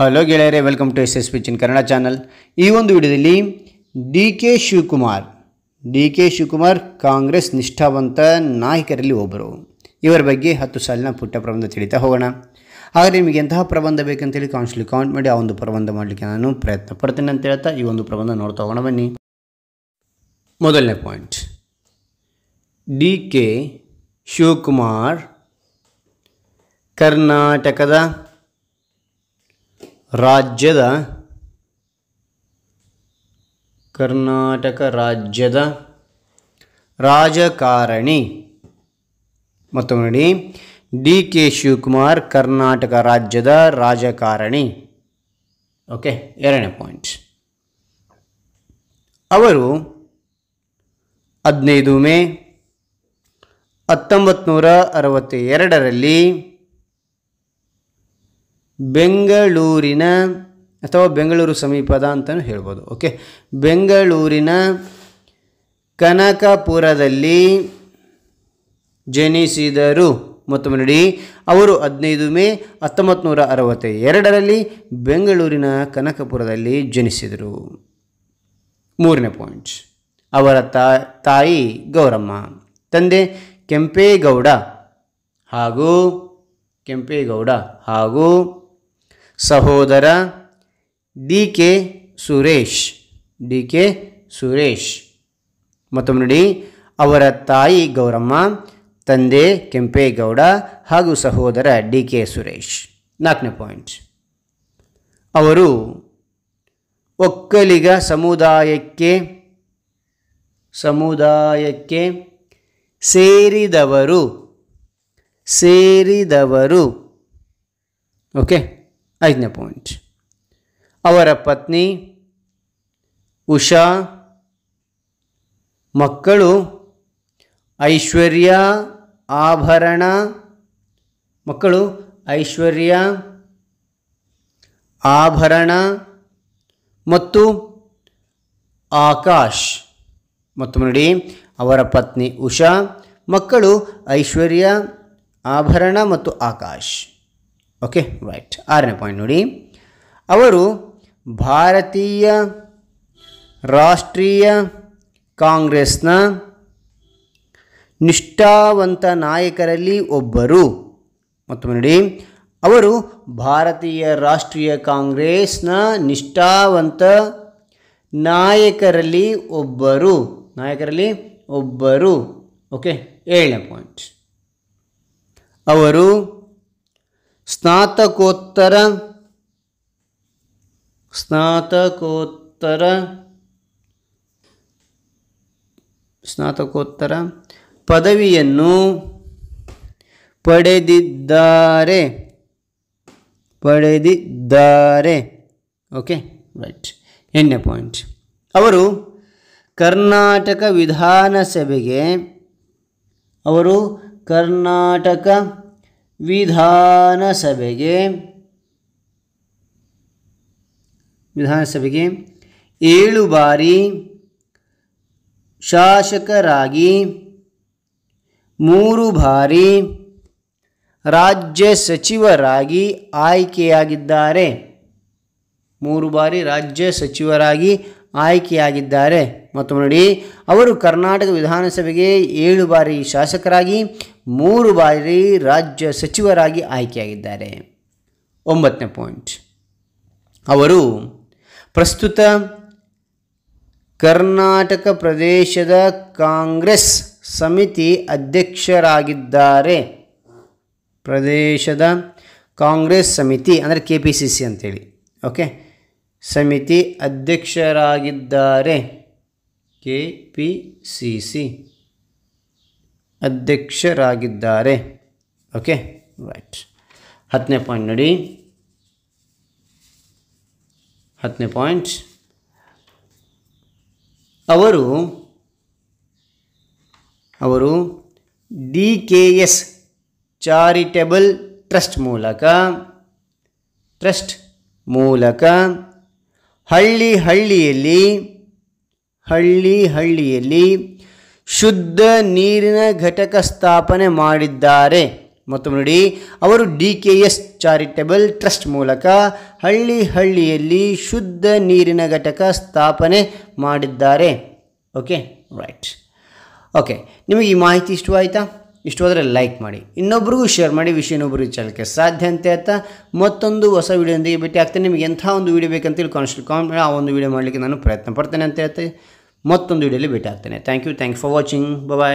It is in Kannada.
ಹಲೋ ಗೆಳೆಯರೆ ವೆಲ್ಕಮ್ ಟು ಎಸ್ ಎಸ್ ಚಿನ್ ಕನ್ನಡ ಚಾನಲ್ ಈ ಒಂದು ವಿಡಿಯೋದಲ್ಲಿ D K Shivakumar D K Shivakumar Congress ನಿಷ್ಠಾವಂತ ನಾಯಕರಲ್ಲಿ ಒಬ್ಬರು ಇವರ ಬಗ್ಗೆ ಹತ್ತು ಸಾಲಿನ ಪುಟ್ಟ ಪ್ರಬಂಧ ತಿಳಿತಾ ಹೋಗೋಣ ಆದರೆ ನಿಮಗೆ ಎಂತಹ ಪ್ರಬಂಧ ಬೇಕಂತೇಳಿ ಕಾನ್ಸ್ಲಿ ಕಾಮೆಂಟ್ ಮಾಡಿ ಆ ಒಂದು ಪ್ರಬಂಧ ಮಾಡಲಿಕ್ಕೆ ನಾನು ಪ್ರಯತ್ನ ಪಡ್ತೇನೆ ಅಂತ ಹೇಳ್ತಾ ಈ ಒಂದು ಪ್ರಬಂಧ ನೋಡ್ತಾ ಹೋಗೋಣ ಬನ್ನಿ ಮೊದಲನೇ ಪಾಯಿಂಟ್ ಡಿ ಕೆ ಶಿವಕುಮಾರ್ ಕರ್ನಾಟಕದ ರಾಜ್ಯದ ಕರ್ನಾಟಕ ರಾಜ್ಯದ ರಾಜಕಾರಣಿ ಮತ್ತು ನೋಡಿ ಡಿ ಕೆ ಶಿವಕುಮಾರ್ ಕರ್ನಾಟಕ ರಾಜ್ಯದ ರಾಜಕಾರಣಿ ಓಕೆ ಎರಡನೇ ಪಾಯಿಂಟ್ ಅವರು ಹದಿನೈದು ಮೇ ಹತ್ತೊಂಬತ್ತು ನೂರ ಬೆಂಗಳೂರಿನ ಅಥವಾ ಬೆಂಗಳೂರು ಸಮೀಪದ ಅಂತಲೂ ಹೇಳ್ಬೋದು ಓಕೆ ಬೆಂಗಳೂರಿನ ಕನಕಪುರದಲ್ಲಿ ಜನಿಸಿದರು ಮತ್ತೊಮ್ಮೆ ನೋಡಿ ಅವರು ಹದಿನೈದು ಮೇ ಹತ್ತೊಂಬತ್ತು ನೂರ ಅರವತ್ತ ಎರಡರಲ್ಲಿ ಬೆಂಗಳೂರಿನ ಕನಕಪುರದಲ್ಲಿ ಜನಿಸಿದರು ಮೂರನೇ ಪಾಯಿಂಟ್ ಅವರ ತಾಯಿ ಗೌರಮ್ಮ ತಂದೆ ಕೆಂಪೇಗೌಡ ಹಾಗೂ ಕೆಂಪೇಗೌಡ ಹಾಗೂ ಸಹೋದರ D K Suresh D K Suresh ಮತ್ತೊಮ್ಮೆ ನೋಡಿ ಅವರ ತಾಯಿ ಗೌರಮ್ಮ ತಂದೆ ಕೆಂಪೇಗೌಡ ಹಾಗೂ ಸಹೋದರ ಡಿ ಕೆ ಸುರೇಶ್ ನಾಲ್ಕನೇ ಪಾಯಿಂಟ್ ಅವರು ಒಕ್ಕಲಿಗ ಸಮುದಾಯಕ್ಕೆ ಸಮುದಾಯಕ್ಕೆ ಸೇರಿದವರು ಸೇರಿದವರು ಓಕೆ ಐದನೇ ಪಾಯಿಂಟ್ ಅವರ ಪತ್ನಿ ಉಷಾ ಮಕ್ಕಳು ಐಶ್ವರ್ಯ ಆಭರಣ ಮಕ್ಕಳು ಐಶ್ವರ್ಯ ಆಭರಣ ಮತ್ತು ಆಕಾಶ್ ಮತ್ತು ನೋಡಿ ಅವರ ಪತ್ನಿ ಉಷಾ ಮಕ್ಕಳು ಐಶ್ವರ್ಯ ಆಭರಣ ಮತ್ತು ಆಕಾಶ್ ಓಕೆ ರೈಟ್ ಆರನೇ ಪಾಯಿಂಟ್ ನೋಡಿ ಅವರು ಭಾರತೀಯ ರಾಷ್ಟ್ರೀಯ ಕಾಂಗ್ರೆಸ್ನ ನಿಷ್ಠಾವಂತ ನಾಯಕರಲ್ಲಿ ಒಬ್ಬರು ಮತ್ತೊಮ್ಮೆ ನೋಡಿ ಅವರು ಭಾರತೀಯ ರಾಷ್ಟ್ರೀಯ ಕಾಂಗ್ರೆಸ್ನ ನಿಷ್ಠಾವಂತ ನಾಯಕರಲ್ಲಿ ಒಬ್ಬರು ನಾಯಕರಲ್ಲಿ ಒಬ್ಬರು ಓಕೆ ಏಳನೇ ಪಾಯಿಂಟ್ ಅವರು ಸ್ನಾತಕೋತ್ತರ ಸ್ನಾತಕೋತ್ತರ ಸ್ನಾತಕೋತ್ತರ ಪದವಿಯನ್ನು ಪಡೆದಿದ್ದಾರೆ ಪಡೆದಿದ್ದಾರೆ ಓಕೆ ರೈಟ್ ಎಂಟನೇ ಪಾಯಿಂಟ್ ಅವರು ಕರ್ನಾಟಕ ವಿಧಾನಸಭೆಗೆ ಅವರು ಕರ್ನಾಟಕ ವಿಧಾನಸಭೆಗೆ ವಿಧಾನಸಭೆಗೆ ಏಳು ಬಾರಿ ಶಾಸಕರಾಗಿ ಮೂರು ಬಾರಿ ರಾಜ್ಯ ಸಚಿವರಾಗಿ ಆಯ್ಕೆಯಾಗಿದ್ದಾರೆ ಮೂರು ಬಾರಿ ರಾಜ್ಯ ಸಚಿವರಾಗಿ ಆಯ್ಕೆಯಾಗಿದ್ದಾರೆ ಮತ್ತು ನೋಡಿ ಅವರು ಕರ್ನಾಟಕ ವಿಧಾನಸಭೆಗೆ ಏಳು ಬಾರಿ ಶಾಸಕರಾಗಿ ಮೂರು ಬಾರಿ ರಾಜ್ಯ ಸಚಿವರಾಗಿ ಆಯ್ಕೆಯಾಗಿದ್ದಾರೆ ಒಂಬತ್ತನೇ ಪಾಯಿಂಟ್ ಅವರು ಪ್ರಸ್ತುತ ಕರ್ನಾಟಕ ಪ್ರದೇಶದ ಕಾಂಗ್ರೆಸ್ ಸಮಿತಿ ಅಧ್ಯಕ್ಷರಾಗಿದ್ದಾರೆ ಪ್ರದೇಶದ ಕಾಂಗ್ರೆಸ್ ಸಮಿತಿ ಅಂದರೆ ಕೆ ಪಿ ಸಿ ಸಿ ಅಂತೇಳಿ ಓಕೆ ಸಮಿತಿ ಅಧ್ಯಕ್ಷರಾಗಿದ್ದಾರೆ ಕೆ ಪಿ ಸಿ ಸಿ ಅಧ್ಯಕ್ಷರಾಗಿದ್ದಾರೆ ಓಕೆ ರೈಟ್ ಹತ್ತನೇ ಪಾಯಿಂಟ್ ನೋಡಿ ಹತ್ತನೇ ಪಾಯಿಂಟ್ ಅವರು ಅವರು D K S charitable trust ಮೂಲಕ ಟ್ರಸ್ಟ್ ಮೂಲಕ ಹಳ್ಳಿ ಹಳ್ಳಿಯಲ್ಲಿ ಹಳ್ಳಿ ಹಳ್ಳಿಯಲ್ಲಿ ಶುದ್ಧ ನೀರಿನ ಘಟಕ ಸ್ಥಾಪನೆ ಮಾಡಿದ್ದಾರೆ ಮತ್ತು ನೋಡಿ ಅವರು D K S charitable trust ಮೂಲಕ ಹಳ್ಳಿ ಹಳ್ಳಿಯಲ್ಲಿ ಶುದ್ಧ ನೀರಿನ ಘಟಕ ಸ್ಥಾಪನೆ ಮಾಡಿದ್ದಾರೆ ಓಕೆ ರೈಟ್ ಓಕೆ ನಿಮಗೆ ಈ ಮಾಹಿತಿ ಇಷ್ಟವಾಯಿತಾ ಇಷ್ಟವಾದರೆ ಲೈಕ್ ಮಾಡಿ ಇನ್ನೊಬ್ರಿಗೂ ಶೇರ್ ಮಾಡಿ ವಿಷಯ ಇನ್ನೊಬ್ಬರಿಗೆ ಚಾಲಕ್ಕೆ ಸಾಧ್ಯ ಅಂತ ಹೇಳ್ತಾ ಮತ್ತೊಂದು ಹೊಸ ವೀಡಿಯೋದೊಂದಿಗೆ ಭೇಟಿ ಆಗ್ತೇನೆ ನಿಮಗೆ ಎಂಥ ಒಂದು ವೀಡಿಯೋ ಬೇಕಂತೇಳಿ ಕಾನ್ಸ್ಟ್ ಕಾಮೆಂಟ್ ಆ ಒಂದು ವೀಡಿಯೋ ಮಾಡಲಿಕ್ಕೆ ನಾನು ಪ್ರಯತ್ನ ಪಡ್ತೇನೆ ಅಂತ ಹೇಳ್ತೆ ಮತ್ತೊಂದು ವೀಡಿಯೋಲಿ ಭೇಟಿ ಆಗ್ತೇನೆ thank you thank for watching bye